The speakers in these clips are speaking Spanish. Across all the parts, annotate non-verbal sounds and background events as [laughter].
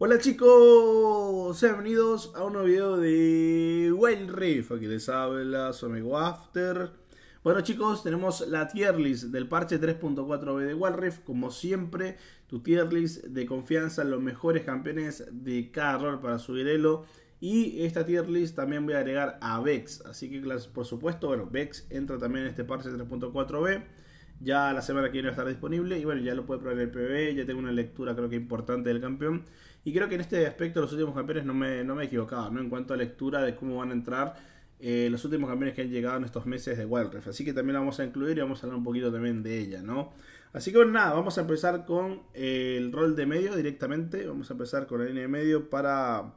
Hola chicos, sean bienvenidos a un nuevo video de Wild Rift. Aquí les habla su amigo After. Bueno chicos, tenemos la tier list del parche 3.4b de Wild Rift. Como siempre, tu tier list de confianza, los mejores campeones de cada rol para subir elo. Y esta tier list también voy a agregar a Vex. Así que por supuesto, bueno, Vex entra también en este parche 3.4b. Ya la semana que viene va a estar disponible y bueno, ya lo puede probar el PB, ya tengo una lectura creo que importante del campeón. Y creo que en este aspecto los últimos campeones no me, no me he equivocado, ¿no? En cuanto a lectura de cómo van a entrar eh, los últimos campeones que han llegado en estos meses de Wild Rift. Así que también la vamos a incluir y vamos a hablar un poquito también de ella, ¿no? Así que bueno, nada, vamos a empezar con eh, el rol de medio directamente. Vamos a empezar con la línea de medio para,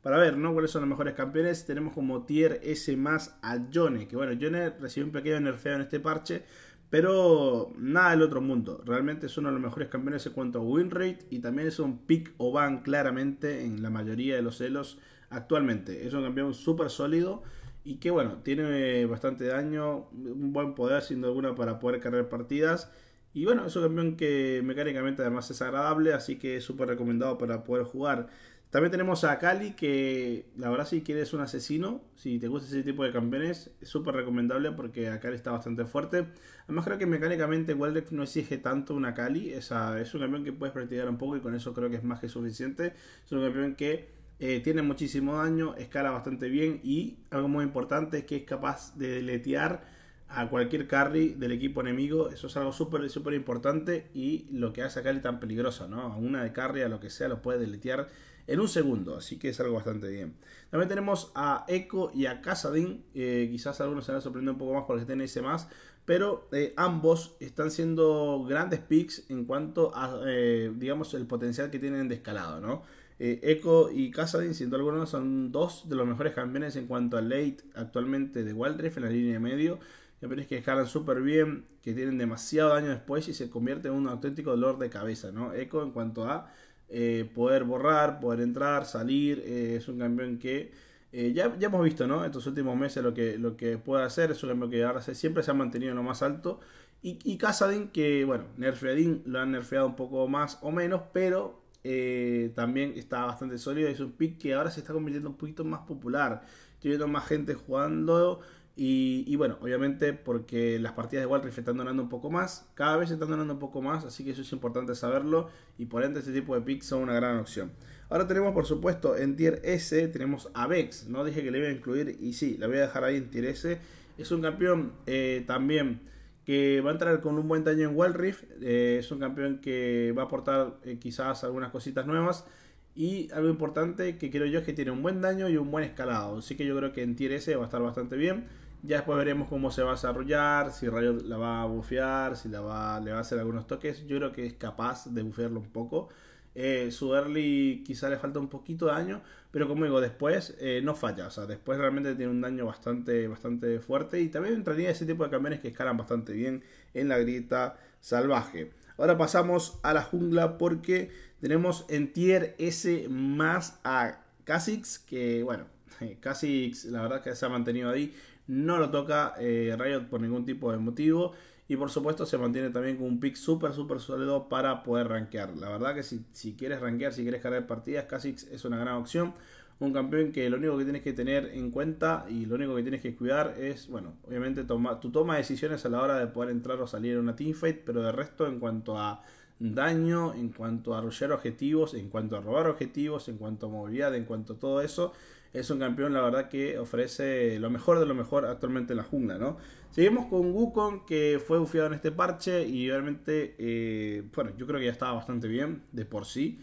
para ver, ¿no? Cuáles son los mejores campeones. Tenemos como tier S más a Jone, que bueno, Jone recibió un pequeño nerfeo en este parche. Pero nada del otro mundo. Realmente es uno de los mejores campeones en cuanto a win rate y también es un pick o ban claramente en la mayoría de los celos actualmente. Es un campeón súper sólido y que bueno, tiene bastante daño, un buen poder sin alguna para poder cargar partidas. Y bueno, es un campeón que mecánicamente además es agradable, así que es súper recomendado para poder jugar. También tenemos a Cali, que la verdad si quieres un asesino, si te gusta ese tipo de campeones, es súper recomendable porque Akali está bastante fuerte. Además creo que mecánicamente Waldeck no exige tanto una Cali es, es un campeón que puedes practicar un poco y con eso creo que es más que suficiente. Es un campeón que eh, tiene muchísimo daño, escala bastante bien y algo muy importante es que es capaz de deletear a cualquier carry del equipo enemigo. Eso es algo súper, súper importante y lo que hace a Akali tan peligroso, ¿no? A una de carry, a lo que sea, lo puede deletear en un segundo, así que es algo bastante bien. También tenemos a Echo y a Casadin, quizás algunos se van a sorprender un poco más porque tienen ese más, pero eh, ambos están siendo grandes picks en cuanto a, eh, digamos, el potencial que tienen de escalado, ¿no? Eh, Echo y Casadin, siendo algunos, son dos de los mejores campeones en cuanto a late actualmente de Rift en la línea de medio. Campeones que escalan súper bien, que tienen demasiado daño después y se convierte en un auténtico dolor de cabeza, ¿no? Echo en cuanto a eh, poder borrar, poder entrar, salir. Eh, es un campeón que eh, ya, ya, hemos visto, ¿no? Estos últimos meses lo que, lo que puede hacer. Es un campeón que ahora siempre se ha mantenido en lo más alto. Y, y que bueno, Nerfeadin lo han nerfeado un poco más o menos, pero también está bastante sólido. Es un pick que ahora se está convirtiendo un poquito más popular. Estoy viendo más gente jugando. Y, bueno, obviamente porque las partidas de Wild Rift están donando un poco más, cada vez están donando un poco más, así que eso es importante saberlo y por ende este tipo de picks son una gran opción. Ahora tenemos por supuesto en tier S, tenemos a Vex, no dije que le iba a incluir y sí, la voy a dejar ahí en tier S. Es un campeón eh, también que va a entrar con un buen daño en Wild Rift, eh, es un campeón que va a aportar eh, quizás algunas cositas nuevas. Y algo importante que creo yo es que tiene un buen daño y un buen escalado. Así que yo creo que en tier S va a estar bastante bien. Ya después veremos cómo se va a desarrollar, si Rayo la va a bufear, si la va, le va a hacer algunos toques. Yo creo que es capaz de bufearlo un poco. Eh, su early quizá le falta un poquito de daño, pero como digo, después eh, no falla. O sea, después realmente tiene un daño bastante, bastante fuerte. Y también entraría ese tipo de camiones que escalan bastante bien en la grieta salvaje. Ahora pasamos a la jungla porque tenemos en tier S más a Kha'Zix, que bueno, [laughs] Kha'Zix la verdad que se ha mantenido ahí no lo toca eh, Riot por ningún tipo de motivo. Y por supuesto se mantiene también con un pick súper, súper sólido para poder rankear. La verdad que si, si quieres rankear, si quieres cargar partidas, Kha'Zix es una gran opción. Un campeón que lo único que tienes que tener en cuenta y lo único que tienes que cuidar es, bueno, obviamente toma, tu toma de decisiones a la hora de poder entrar o salir en una teamfight, pero de resto en cuanto a daño, en cuanto a arrollar objetivos, en cuanto a robar objetivos, en cuanto a movilidad, en cuanto a todo eso, es un campeón, la verdad, que ofrece lo mejor de lo mejor actualmente en la jungla, ¿no? Seguimos con Wukong, que fue bufiado en este parche y realmente, eh, bueno, yo creo que ya estaba bastante bien de por sí,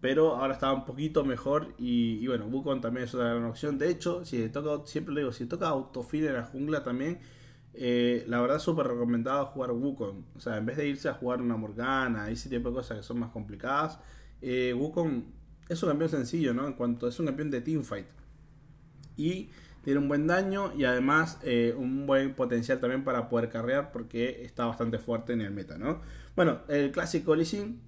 pero ahora estaba un poquito mejor y, bueno, Wukong también es otra gran opción. De hecho, si toca, siempre le digo, si toca autofill en la jungla también, eh, la verdad súper recomendado jugar Wukong. O sea, en vez de irse a jugar una Morgana y ese tipo de cosas que son más complicadas, eh, Wukong es un campeón sencillo, ¿no? En cuanto es un campeón de teamfight y tiene un buen daño y además eh, un buen potencial también para poder carrear porque está bastante fuerte en el meta, ¿no? Bueno, el clásico Lee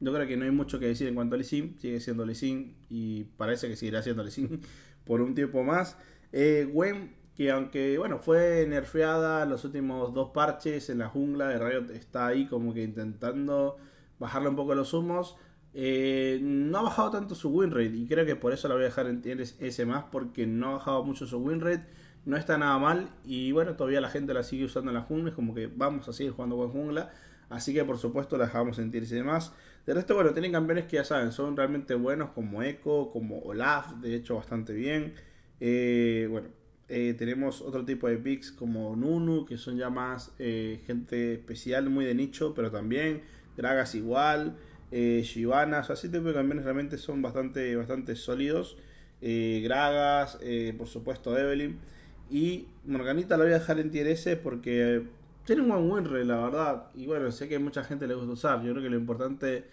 yo creo que no hay mucho que decir en cuanto a Lee sigue siendo Lee Sin y parece que seguirá siendo Lee Sin [laughs] por un tiempo más. Eh, Gwen, que aunque, bueno, fue nerfeada los últimos dos parches en la jungla de Riot, está ahí como que intentando bajarle un poco los humos. Eh, no ha bajado tanto su win rate y creo que por eso la voy a dejar en S más porque no ha bajado mucho su win rate, no está nada mal y bueno, todavía la gente la sigue usando en la jungla, como que vamos a seguir jugando con jungla, así que por supuesto la dejamos en tier más. De resto, bueno, tienen campeones que ya saben, son realmente buenos como Echo, como Olaf, de hecho bastante bien. Eh, bueno, eh, tenemos otro tipo de picks como Nunu, que son ya más gente especial, muy de nicho, pero también dragas igual eh, así o sea, realmente son bastante, bastante sólidos. Eh, Gragas, eh, por supuesto Evelyn. Y Morganita la voy a dejar en tier S porque tiene un buen rate, la verdad. Y bueno, sé que mucha gente le gusta usar. Yo creo que lo importante.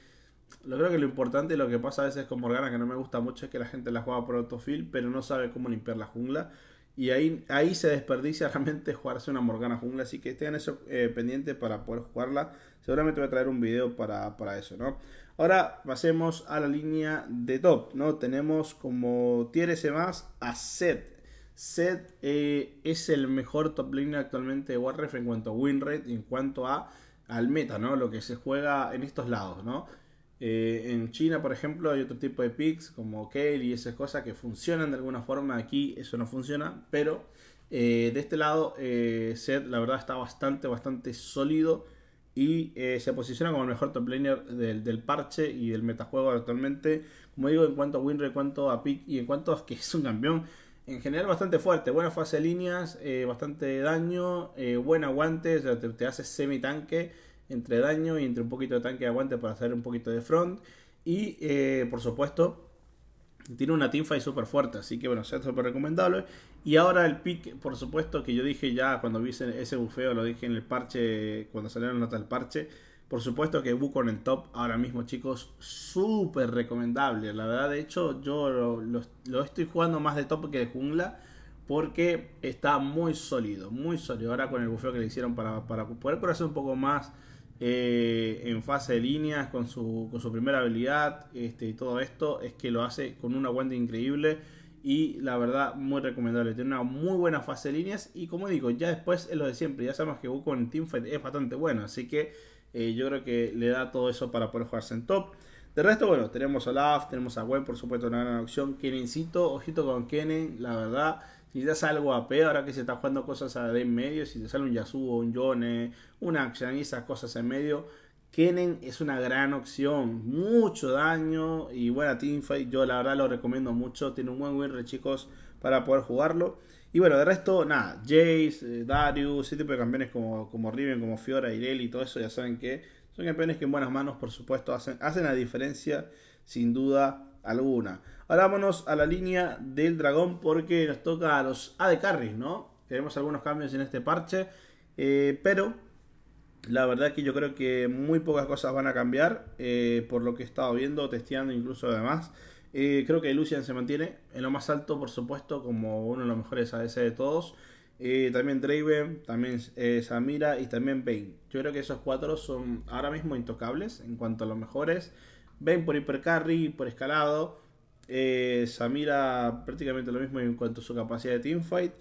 Lo creo que lo importante y lo que pasa a veces con Morgana, que no me gusta mucho, es que la gente la juega por autofill, pero no sabe cómo limpiar la jungla. Y ahí, ahí se desperdicia realmente [laughs] jugarse una Morgana Jungla. Así que estén eso eh, pendiente para poder jugarla. Seguramente voy a traer un video para, eso, ¿no? Ahora pasemos a la línea de top, ¿no? Tenemos como tier más a Set. Set eh, es el mejor top line actualmente de Warref en cuanto a win rate, en cuanto a al meta, ¿no? Lo que se juega en estos lados, ¿no? Eh, en China, por ejemplo, hay otro tipo de picks como Kale y esas cosas que funcionan de alguna forma. Aquí eso no funciona, pero eh, de este lado, eh, Zed, la verdad, está bastante, bastante sólido y eh, se posiciona como el mejor top laner del, parche y del metajuego actualmente. Como digo, en cuanto a Winry, en cuanto a pick y en cuanto a que [laughs] es un campeón en general bastante fuerte. Buena fase de líneas, bastante daño, buen aguante, te, te hace semi-tanque entre daño y entre un poquito de tanque de aguante para hacer un poquito de front. Y eh, por supuesto, tiene una teamfight súper fuerte, así que bueno, es súper recomendable. Y ahora el pick, por supuesto, que yo dije ya cuando vi ese bufeo, lo dije en el parche, cuando salieron notas del parche. Por supuesto que Buco en el top ahora mismo, chicos, súper recomendable. La verdad, de hecho, yo lo, estoy jugando más de top que de jungla porque está muy sólido, muy sólido. Ahora con el bufeo que le hicieron para, poder curarse un poco más eh, en fase de líneas, con su, primera habilidad este, y todo esto, es que lo hace con una aguante increíble y la verdad muy recomendable. Tiene una muy buena fase de líneas y como digo, ya después es lo de siempre, ya sabemos que Goku en Teamfight es bastante bueno, así que eh, yo creo que le da todo eso para poder jugarse en top. De resto, bueno, tenemos a Olaf, tenemos a Gwen, por supuesto, una gran opción. Kenencito, ojito con Kenen, la verdad. Y ya salgo algo peor ahora que se está jugando cosas a en medio, si te sale un Yasuo, un Yone, un Action y esas cosas en medio, Kenen es una gran opción. Mucho daño y buena teamfight. Yo la verdad lo recomiendo mucho. Tiene un buen win rate, chicos, para poder jugarlo. Y bueno, de resto, nada. Jace, eh, Darius, ese tipo de campeones como, como Riven, como Fiora, Irel y todo eso, ya saben que son campeones que en buenas manos, por supuesto, hacen, hacen la diferencia, sin duda alguna. Ahora vámonos a la línea del dragón porque nos toca a los AD Carries, ¿no? Tenemos algunos cambios en este parche, eh, pero la verdad es que yo creo que muy pocas cosas van a cambiar eh, por lo que he estado viendo, testeando incluso además. Eh, creo que Lucian se mantiene en lo más alto, por supuesto, como uno de los mejores ADC de todos. también Draven, también Samira y también Bane. Yo creo que esos cuatro son ahora mismo intocables en cuanto a los mejores. Ven por hipercarry, por escalado. Eh, Samira prácticamente lo mismo en cuanto a su capacidad de teamfight.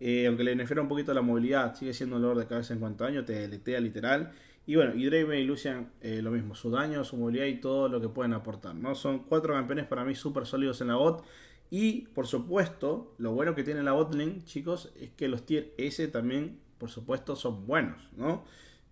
Eh, aunque le beneficia un poquito la movilidad, sigue siendo dolor de cabeza en cuanto a daño, te deletea literal. Y bueno, y Draven y Lucian eh, lo mismo, su daño, su movilidad y todo lo que pueden aportar. ¿no? Son cuatro campeones para mí súper sólidos en la bot. Y por supuesto, lo bueno que tiene la botlane, chicos, es que los tier S también, por supuesto, son buenos, ¿no?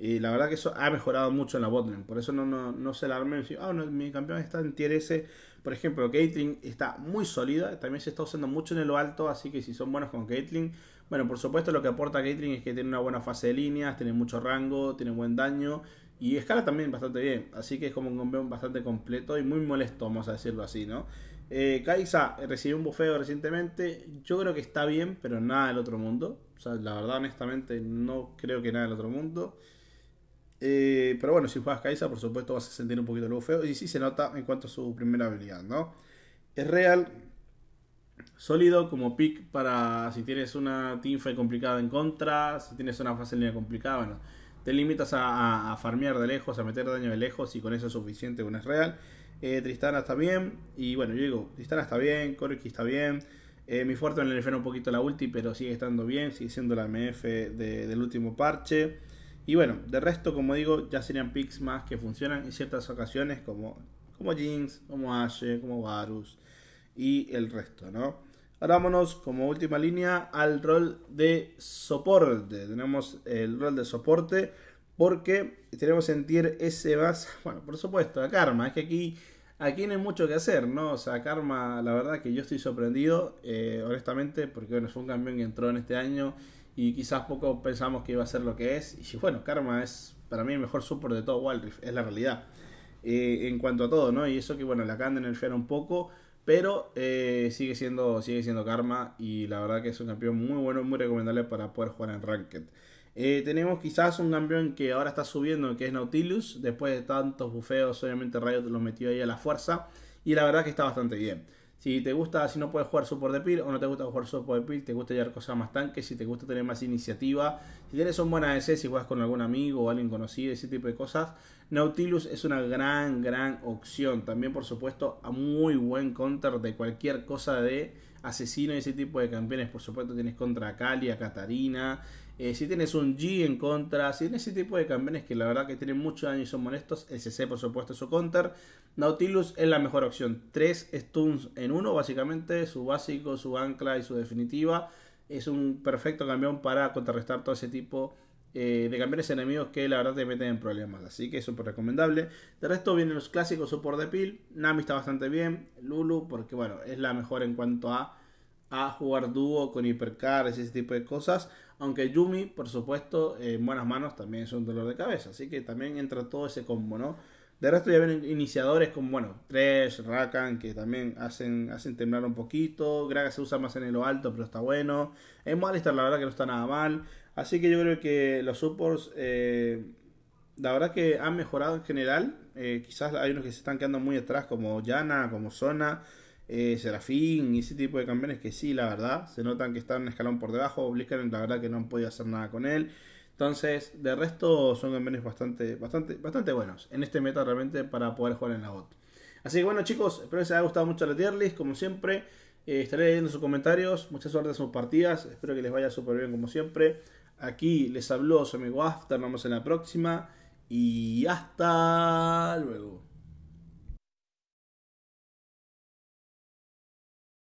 Y la verdad que eso ha mejorado mucho en la botlane. Por eso no, no, se alarmen. Ah, no, mi campeón está en tier S. Por ejemplo, Caitlyn está muy sólida. También se está usando mucho en el alto. Así que si son buenos con Caitlyn. Bueno, por supuesto lo que aporta Caitlyn es que tiene una buena fase de líneas. Tiene mucho rango. Tiene buen daño. Y escala también bastante bien. Así que es como un campeón bastante completo. Y muy molesto, vamos a decirlo así, ¿no? Eh, Kaisa recibió un bufeo recientemente. Yo creo que está bien, pero nada del otro mundo. O sea, la verdad, honestamente, no creo que nada del otro mundo. Eh, pero bueno, si juegas Kai'Sa, por supuesto vas a sentir un poquito el feo Y sí se nota en cuanto a su primera habilidad, ¿no? Es real, sólido como pick para si tienes una teamfight complicada en contra, si tienes una fase en línea complicada, bueno. Te limitas a, farmear de lejos, a meter daño de lejos y con eso es suficiente una es real. Eh, Tristana está bien. Y bueno, yo digo, Tristana está bien, Corki está bien. Eh, mi fuerte en el un poquito la ulti, pero sigue estando bien, sigue siendo la MF del último parche. Y bueno, de resto, como digo, ya serían picks más que funcionan en ciertas ocasiones como, como Jinx, como Ashe, como Varus y el resto, ¿no? Ahora vámonos como última línea al rol de soporte. Tenemos el rol de soporte porque tenemos que sentir ese más, bueno, por supuesto, a Karma. Es que aquí, aquí no hay mucho que hacer, ¿no? O sea, Karma, la verdad que yo estoy sorprendido, eh, honestamente, porque bueno, fue un campeón que entró en este año y quizás poco pensamos que iba a ser lo que es. Y bueno, Karma es para mí el mejor support de todo Wildrift, es la realidad. Eh, en cuanto a todo, ¿no? Y eso que bueno, la en el nerfear un poco, pero eh, sigue, siendo, sigue siendo Karma y la verdad que es un campeón muy bueno, muy recomendable para poder jugar en Ranked. Eh, tenemos quizás un campeón que ahora está subiendo, que es Nautilus. Después de tantos bufeos, obviamente Riot lo metió ahí a la fuerza. Y la verdad que está bastante bien. Si te gusta, si no puedes jugar support de peel o no te gusta jugar support de peel, te gusta llevar cosas más tanques, si te gusta tener más iniciativa, si tienes un buen ADC, si juegas con algún amigo o alguien conocido, ese tipo de cosas, Nautilus es una gran, gran opción. También, por supuesto, a muy buen counter de cualquier cosa de asesino y ese tipo de campeones. Por supuesto, tienes contra Kalia, Katarina, eh, si tienes un G en contra, si tienes ese tipo de camiones que la verdad que tienen mucho daño y son molestos, SC por supuesto es su counter. Nautilus es la mejor opción. Tres stuns en uno, básicamente, su básico, su ancla y su definitiva. Es un perfecto campeón para contrarrestar todo ese tipo eh, de camiones enemigos que la verdad te meten en problemas. Así que es súper recomendable. De resto vienen los clásicos support de pil. Nami está bastante bien. Lulu, porque bueno, es la mejor en cuanto a, a jugar dúo con hipercar, ese tipo de cosas. Aunque Yumi, por supuesto, en buenas manos también es un dolor de cabeza. Así que también entra todo ese combo, ¿no? De resto ya ven iniciadores como, bueno, Tres, Rakan, que también hacen, hacen temblar un poquito. Graga se usa más en lo alto, pero está bueno. En está la verdad que no está nada mal. Así que yo creo que los supports, eh, la verdad que han mejorado en general. Eh, quizás hay unos que se están quedando muy atrás, como Yana, como Zona. Eh, Serafín y ese tipo de campeones que sí, la verdad, se notan que están en escalón por debajo. Blizzard, la verdad, que no han podido hacer nada con él. Entonces, de resto, son campeones bastante, bastante, bastante buenos en este meta realmente para poder jugar en la bot. Así que bueno, chicos, espero que les haya gustado mucho la tier list, como siempre. Eh, estaré leyendo sus comentarios. Mucha suerte en sus partidas. Espero que les vaya súper bien, como siempre. Aquí les habló su amigo After. Nos vemos en la próxima. Y hasta luego.